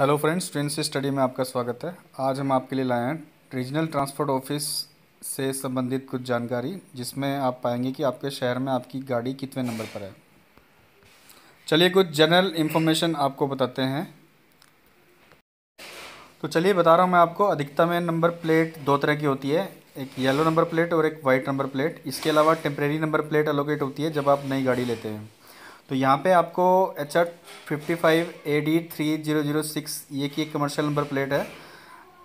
hello friends train से study में आपका स्वागत है आज हम आपके लिए लाए हैं रीजनल ट्रांसपोर्ट ऑफिस से संबंधित कुछ जानकारी जिसमें आप पाएंगे कि आपके शहर में आपकी गाड़ी कितने नंबर पर है चलिए कुछ जनरल इन्फॉर्मेशन आपको बताते हैं तो चलिए बता रहा हूँ मैं आपको अधिकतम नंबर प्लेट दो तरह की होती है एक येलो नंबर प्लेट और एक वाइट नंबर प्लेट इसके अलावा टेम्प्रेरी नंबर प्लेट अलोकेट होती है जब आप नई गाड़ी लेते हैं तो यहाँ पे आपको H R fifty five A D three zero zero six ये की एक कमर्शियल नंबर प्लेट है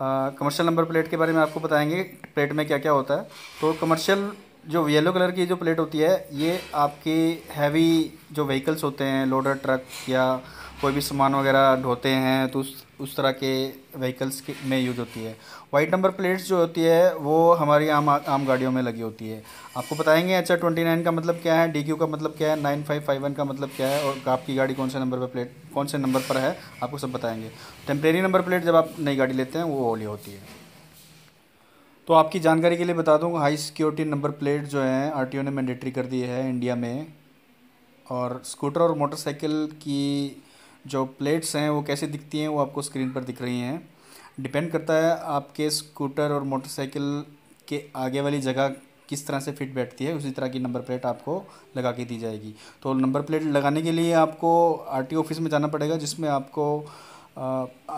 कमर्शियल नंबर प्लेट के बारे में आपको बताएंगे प्लेट में क्या क्या होता है तो कमर्शियल जो येलो कलर की जो प्लेट होती है ये आपकी हैवी जो व्हीकल्स होते हैं लोडर ट्रक या कोई भी सामान वगैरह ढोते हैं तो उस उस तरह के व्हीकल्स के में यूज होती है वाइट नंबर प्लेट्स जो होती है वो हमारी आम आम गाड़ियों में लगी होती है आपको बताएंगे एच आर ट्वेंटी नाइन का मतलब क्या है डी क्यू का मतलब क्या है नाइन फाइव फाइव वन का मतलब क्या है और आपकी गाड़ी कौन से नंबर पर प्लेट कौन से नंबर पर है आपको सब बताएंगे टेम्परेरी नंबर प्लेट जब आप नई गाड़ी लेते हैं वो ओली होती है तो आपकी जानकारी के लिए बता दूँ हाई सिक्योरिटी नंबर प्लेट जो है आर ने मैंडेटरी कर दी है इंडिया में और स्कूटर और मोटरसाइकिल की जो प्लेट्स हैं वो कैसे दिखती हैं वो आपको स्क्रीन पर दिख रही हैं डिपेंड करता है आपके स्कूटर और मोटरसाइकिल के आगे वाली जगह किस तरह से फिट बैठती है उसी तरह की नंबर प्लेट आपको लगा के दी जाएगी तो नंबर प्लेट लगाने के लिए आपको आरटीओ ऑफिस में जाना पड़ेगा जिसमें आपको आ,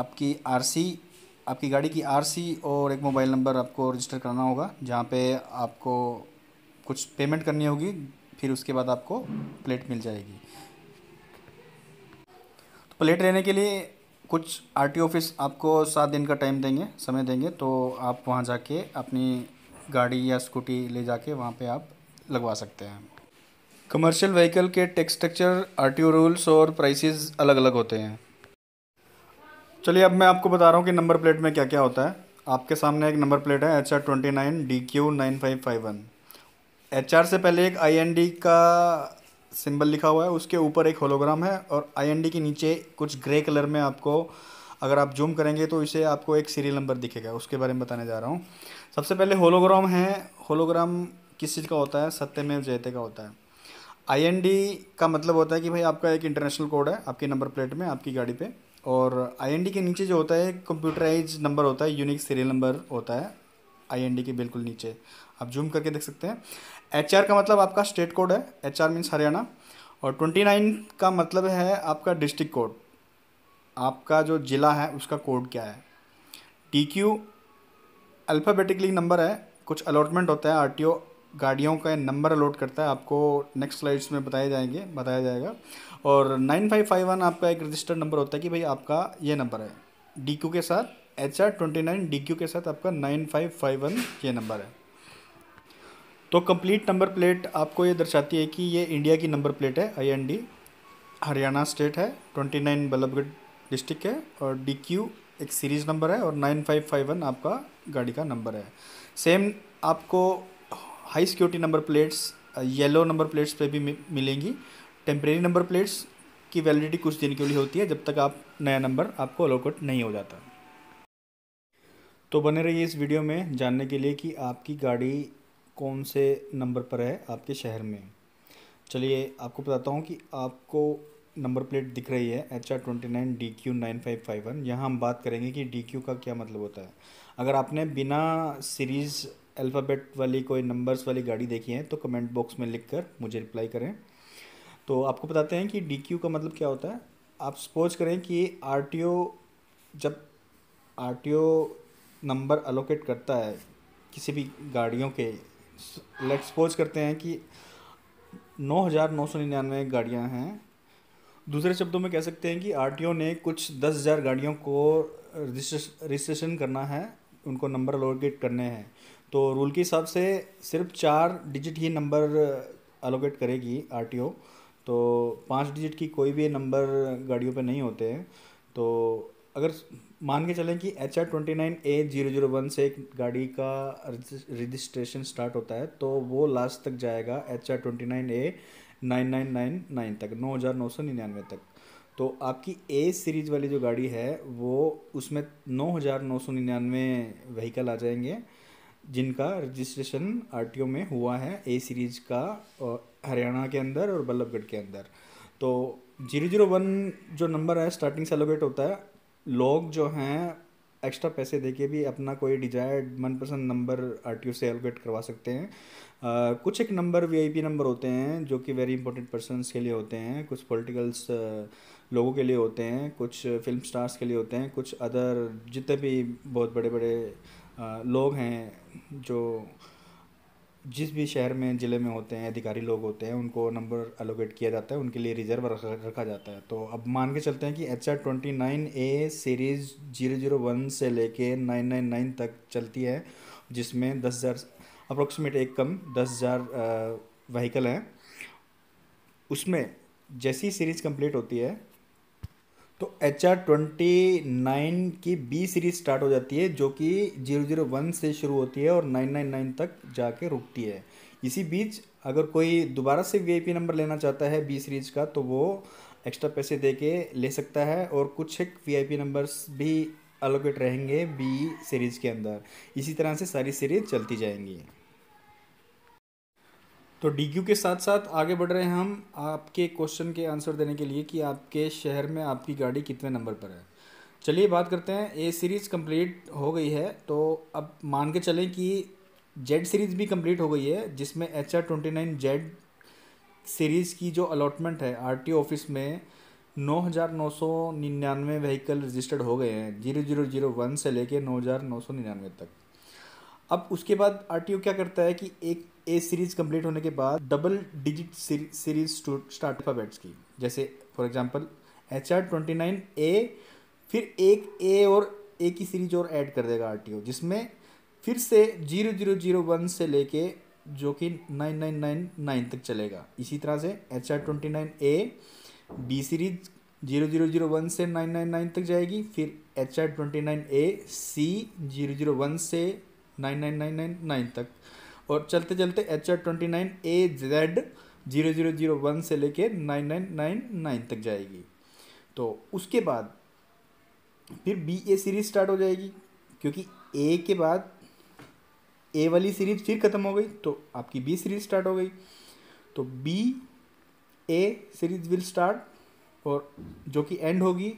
आपकी आरसी आपकी गाड़ी की आरसी और एक मोबाइल नंबर आपको रजिस्टर करना होगा जहाँ पे आपको कुछ पेमेंट करनी होगी फिर उसके बाद आपको प्लेट मिल जाएगी तो प्लेट लेने के लिए कुछ आरटी ऑफिस आपको सात दिन का टाइम देंगे समय देंगे तो आप वहाँ जाके अपनी गाड़ी या स्कूटी ले जाके वहाँ पे आप लगवा सकते हैं कमर्शियल व्हीकल के टैक्स स्ट्रक्चर आर रूल्स और प्राइसेस अलग अलग होते हैं चलिए अब मैं आपको बता रहा हूँ कि नंबर प्लेट में क्या क्या होता है आपके सामने एक नंबर प्लेट है H R twenty nine D Q nine five five one H R से पहले एक आई एन डी का सिंबल लिखा हुआ है उसके ऊपर एक होलोग्राम है और आई एन डी के नीचे कुछ ग्रे कलर में आपको अगर आप जूम करेंगे तो इसे आपको एक सीरियल नंबर दिखेगा उसके बारे में बताने जा रहा हूँ सबसे पहले होलोग्राम है होलोग्राम किस चीज़ का होता है सत्यमेव जयते का होता है आई एन डी का मतलब होता है कि भाई आपका एक इंटरनेशनल कोड है आपकी नंबर प्लेट में आपकी गाड़ी पर और आईएनडी के नीचे जो होता है कंप्यूटराइज नंबर होता है यूनिक सीरियल नंबर होता है आईएनडी के बिल्कुल नीचे आप जूम करके देख सकते हैं एचआर का मतलब आपका स्टेट कोड है एचआर मीन्स हरियाणा और ट्वेंटी नाइन का मतलब है आपका डिस्ट्रिक्ट कोड आपका जो ज़िला है उसका कोड क्या है टी क्यू अल्फ़ाबेटिकली नंबर है कुछ अलॉटमेंट होता है आर टी ओ गाड़ियों का नंबर अलॉट करता है आपको नेक्स्ट स्लाइड्स में बताए जाएंगे बताया जाएगा और नाइन फाइव फाइव वन आपका एक रजिस्टर्ड नंबर होता है कि भाई आपका ये नंबर है डी के साथ H R twenty nine D के साथ आपका नाइन फाइव फाइव वन ये नंबर है तो कंप्लीट नंबर प्लेट आपको ये दर्शाती है कि ये इंडिया की नंबर प्लेट है I N D Haryana state है ट्वेंटी नाइन बल्लभगढ़ डिस्ट्रिक्ट है और डी क्यू एक सीरीज़ नंबर है और नाइन फाइव फाइव वन आपका गाड़ी का नंबर है सेम आपको high security number plates yellow number plates पे भी मिलेंगी टेम्प्रेरी नंबर प्लेट्स की वैलिडिटी कुछ दिन के लिए होती है जब तक आप नया नंबर आपको अलोकेट नहीं हो जाता तो बने रहिए इस वीडियो में जानने के लिए कि आपकी गाड़ी कौन से नंबर पर है आपके शहर में चलिए आपको बताता हूँ कि आपको नंबर प्लेट दिख रही है H R twenty nine D Q nine five five one यहाँ हम बात करेंगे कि डी क्यू का क्या मतलब होता है अगर आपने बिना सीरीज़ अल्फ़ाबेट वाली कोई नंबर्स वाली गाड़ी देखी है तो कमेंट बॉक्स में लिख कर मुझे रिप्लाई करें तो आपको बताते हैं कि डी क्यू का मतलब क्या होता है आप सपोज करें कि आर टी ओ जब R T O number allocate करता है किसी भी गाड़ियों के लेट सपोज करते हैं कि नौ हज़ार नौ सौ निन्यानवे गाड़ियाँ हैं दूसरे शब्दों में कह सकते हैं कि आर टी ओ ने कुछ दस हज़ार गाड़ियों को रजिस्ट्रेशन करना है उनको नंबर अलोकेट करने हैं तो रूल के हिसाब से सिर्फ चार डिजिट ही नंबर अलोकेट uh, करेगी आर तो पाँच डिजिट की कोई भी नंबर गाड़ियों पे नहीं होते हैं तो अगर मान के चलें कि H R twenty nine A zero zero one से एक गाड़ी का रजिस्ट्रेशन स्टार्ट होता है तो वो लास्ट तक जाएगा H R twenty nine A nine nine nine nine तक नौ हज़ार नौ सौ निन्यानवे तक तो आपकी ए सीरीज़ वाली जो गाड़ी है वो उसमें नौ हज़ार नौ सौ निन्यानवे व्हीकल आ जाएंगे जिनका रजिस्ट्रेशन आर में हुआ है ए सीरीज़ का हरियाणा के अंदर और बल्लभगढ़ के अंदर तो जीरो जीरो वन जो नंबर है स्टार्टिंग से होता है लोग जो हैं एक्स्ट्रा पैसे दे के भी अपना कोई डिजायर्ड मनपसंद नंबर आर से एलोकेट करवा सकते हैं आ, कुछ एक नंबर वीआईपी नंबर होते हैं जो कि वेरी इंपॉर्टेंट पर्सनस के लिए होते हैं कुछ पॉलिटिकल्स लोगों के लिए होते हैं कुछ फिल्म स्टार्स के लिए होते हैं कुछ अदर जितने भी बहुत बड़े बड़े लोग हैं जो जिस भी शहर में ज़िले में होते हैं अधिकारी लोग होते हैं उनको नंबर एलोकेट किया जाता है उनके लिए रिजर्व रखा रखा जाता है तो अब मान के चलते हैं कि H R twenty nine A series zero zero one से लेके नाइन नाइन नाइन तक चलती है जिसमें दस हज़ार अप्रोक्सीमेट एक कम दस हज़ार वहीकल हैं उसमें जैसी सीरीज़ कंप्लीट होती है तो एच आर ट्वेंटी नाइन की बी सीरीज स्टार्ट हो जाती है जो कि जीरो जीरो वन से शुरू होती है और नाइन नाइन नाइन तक जाके रुकती है इसी बीच अगर कोई दोबारा से पी नंबर लेना चाहता है बी सीरीज का तो वो एक्स्ट्रा पैसे दे के ले सकता है और कुछ एक पी नंबर्स भी अलोकेट रहेंगे बी सीरीज के अंदर इसी तरह से सारी सीरीज चलती जाएंगी तो डी के साथ साथ आगे बढ़ रहे हैं हम आपके क्वेश्चन के आंसर देने के लिए कि आपके शहर में आपकी गाड़ी कितने नंबर पर है चलिए बात करते हैं ए सीरीज़ कंप्लीट हो गई है तो अब मान के चलें कि जेड सीरीज़ भी कंप्लीट हो गई है जिसमें H R twenty nine Z series की जो अलॉटमेंट है आर ऑफिस में नौ हज़ार नौ सौ निन्यानवे व्हीकल रजिस्टर्ड हो गए हैं जीरो जीरो जीरो वन से लेके नौ हज़ार नौ सौ निन्यानवे तक अब उसके बाद आर क्या करता है कि एक ए सीरीज़ कंप्लीट होने के बाद double digit series start alphabets की जैसे for example H R twenty nine A फिर एक ए और ए की सीरीज और ऐड कर देगा आर जिसमें फिर से जीरो जीरो जीरो वन से लेके जो कि नाइन नाइन नाइन नाइन तक चलेगा इसी तरह से H R twenty nine A B series zero zero zero one से नाइन नाइन नाइन तक जाएगी फिर H R twenty nine A C zero zero one से nine nine nine nine nine तक और चलते चलते H R twenty nine A Z zero zero zero one से लेके नाइन नाइन नाइन नाइन तक जाएगी तो उसके बाद फिर बी ए सीरीज स्टार्ट हो जाएगी क्योंकि ए के बाद ए वाली सीरीज फिर ख़त्म हो गई तो आपकी बी सीरीज स्टार्ट हो गई तो B A series will start और जो कि एंड होगी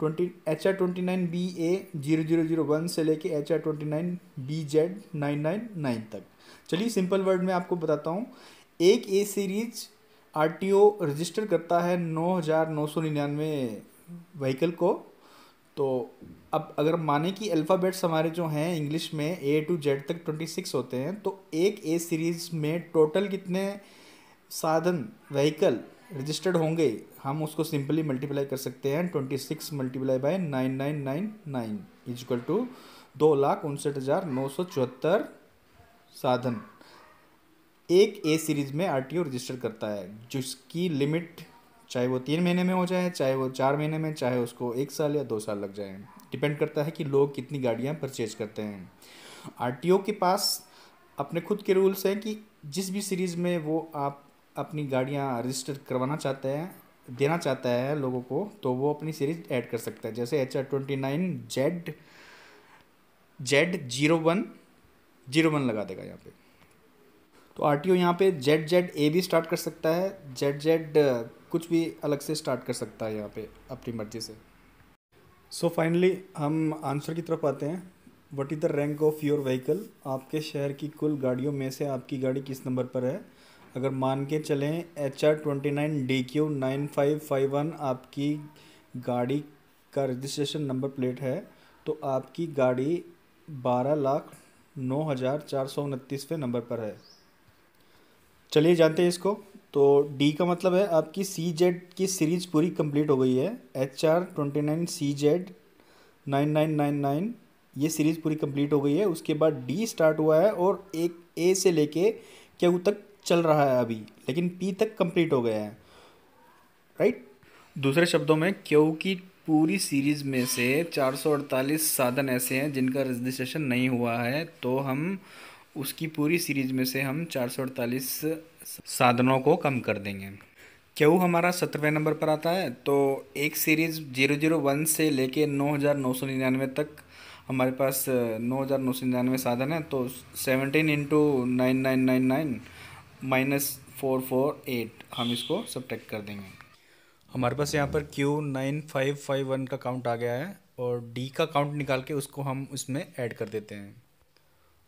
twenty H R twenty nine B A zero zero zero one से लेके H R twenty nine B Z nine nine nine तक चलिए सिंपल वर्ड में आपको बताता हूँ एक A series R T O register करता है नौ हज़ार नौ सौ निन्यानवे व्हीकल को तो अब अगर माने कि अल्फ़ाबेट्स हमारे जो हैं इंग्लिश में ए टू जेड तक ट्वेंटी सिक्स होते हैं तो एक ए सीरीज़ में टोटल कितने साधन व्हीकल रजिस्टर्ड होंगे हम उसको सिंपली मल्टीप्लाई कर सकते हैं twenty six multiply by nine nine nine nine equal to दो लाख उनसठ हज़ार नौ सौ चौहत्तर साधन एक ए सीरीज़ में आर रजिस्टर करता है जिसकी लिमिट चाहे वो तीन महीने में हो जाए चाहे वो चार महीने में चाहे उसको एक साल या दो साल लग जाए डिपेंड करता है कि लोग कितनी गाड़ियाँ परचेज करते हैं आर के पास अपने खुद के रूल्स हैं कि जिस भी सीरीज़ में वो आप अपनी गाड़ियाँ रजिस्टर करवाना चाहते हैं देना चाहता है लोगों को तो वो अपनी सीरीज ऐड कर सकता है जैसे H R twenty nine Z Z zero one zero one लगा देगा यहाँ पे तो आर टी ओ यहाँ पर जेड जेड ए भी स्टार्ट कर सकता है जेड जेड कुछ भी अलग से स्टार्ट कर सकता है यहाँ पे अपनी मर्जी से सो so फाइनली हम आंसर की तरफ आते हैं what is the rank of your vehicle आपके शहर की कुल गाड़ियों में से आपकी गाड़ी किस नंबर पर है अगर मान के चलें H R twenty nine D Q nine five five one आपकी गाड़ी का रजिस्ट्रेशन नंबर प्लेट है तो आपकी गाड़ी बारह लाख नौ हज़ार चार सौ उनतीसवें नंबर पर है चलिए जानते हैं इसको तो डी का मतलब है आपकी सी जेड की सीरीज़ पूरी कंप्लीट हो गई है H R twenty nine C Z nine nine nine nine ये सीरीज़ पूरी कंप्लीट हो गई है उसके बाद डी स्टार्ट हुआ है और एक ए से लेके क्यू तक चल रहा है अभी लेकिन पी तक कंप्लीट हो गया है राइट दूसरे शब्दों में की पूरी सीरीज़ में से 448 साधन ऐसे हैं जिनका रजिस्ट्रेशन नहीं हुआ है तो हम उसकी पूरी सीरीज़ में से हम 448 साधनों को कम कर देंगे क्यू हमारा सत्रहवें नंबर पर आता है तो एक सीरीज़ जीरो जीरो वन से लेके नौ हज़ार नौ सौ निन्यानवे तक हमारे पास नौ हज़ार नौ सौ निन्यानवे साधन है तो seventeen into nine nine nine nine minus four four eight हम इसको सब्ट्रैक्ट कर देंगे हमारे पास यहाँ पर Q nine five five one का काउंट आ गया है और डी का काउंट निकाल के उसको हम उसमें ऐड कर देते हैं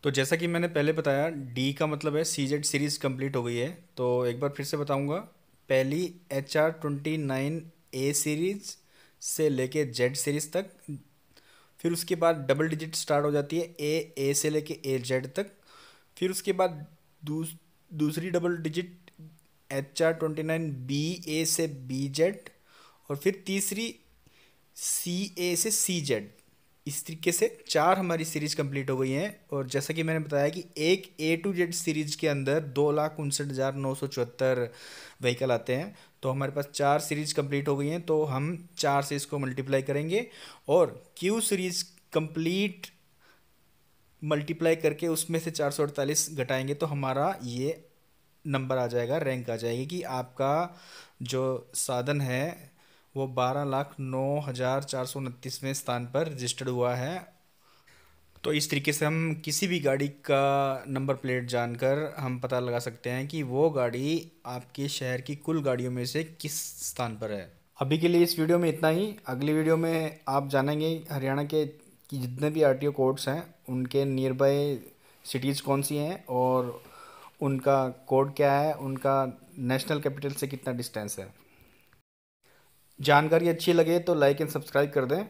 तो जैसा कि मैंने पहले बताया डी का मतलब है सी जेड सीरीज़ कंप्लीट हो गई है तो एक बार फिर से बताऊंगा पहली H R twenty nine A series से लेके जेड सीरीज़ तक फिर उसके बाद डबल डिजिट स्टार्ट हो जाती है ए ए से लेके ए जेड तक फिर उसके बाद दूस दूसरी double digit H R twenty nine B A से बी जेड और फिर तीसरी सी ए से सी जेड इस तरीके से चार हमारी सीरीज़ कंप्लीट हो गई हैं और जैसा कि मैंने बताया कि एक ए टू जेड सीरीज़ के अंदर दो लाख उनसठ हज़ार नौ सौ चौहत्तर व्हीकल आते हैं तो हमारे पास चार सीरीज़ कंप्लीट हो गई हैं तो हम चार से इसको मल्टीप्लाई करेंगे और क्यू सीरीज़ कंप्लीट मल्टीप्लाई करके उसमें से चार सौ अड़तालीस घटाएंगे तो हमारा ये नंबर आ जाएगा रैंक आ जाएगी कि आपका जो साधन है वो बारह लाख नौ हज़ार चार सौ उनतीसवें स्थान पर रजिस्टर्ड हुआ है तो इस तरीके से हम किसी भी गाड़ी का नंबर प्लेट जानकर हम पता लगा सकते हैं कि वो गाड़ी आपके शहर की कुल गाड़ियों में से किस स्थान पर है अभी के लिए इस वीडियो में इतना ही अगली वीडियो में आप जानेंगे हरियाणा के कि जितने भी आर टी ओ कोर्ट्स हैं उनके नियर बाई सिटीज़ कौन सी हैं और उनका कोड क्या है उनका नेशनल कैपिटल से कितना डिस्टेंस है जानकारी अच्छी लगे तो लाइक एंड सब्सक्राइब कर दें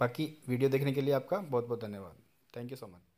बाकी वीडियो देखने के लिए आपका बहुत बहुत धन्यवाद थैंक यू सो मच